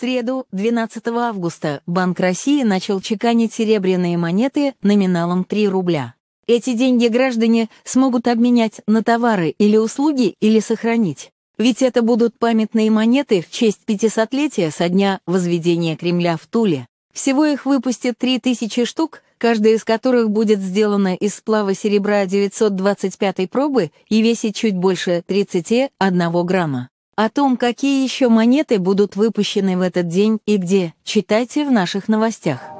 среду, 12 августа, Банк России начал чеканить серебряные монеты номиналом 3 рубля. Эти деньги граждане смогут обменять на товары или услуги или сохранить. Ведь это будут памятные монеты в честь пятисотлетия со дня возведения Кремля в Туле. Всего их выпустят 3000 штук, каждая из которых будет сделана из сплава серебра 925 пробы и весит чуть больше 31 грамма. О том, какие еще монеты будут выпущены в этот день и где, читайте в наших новостях.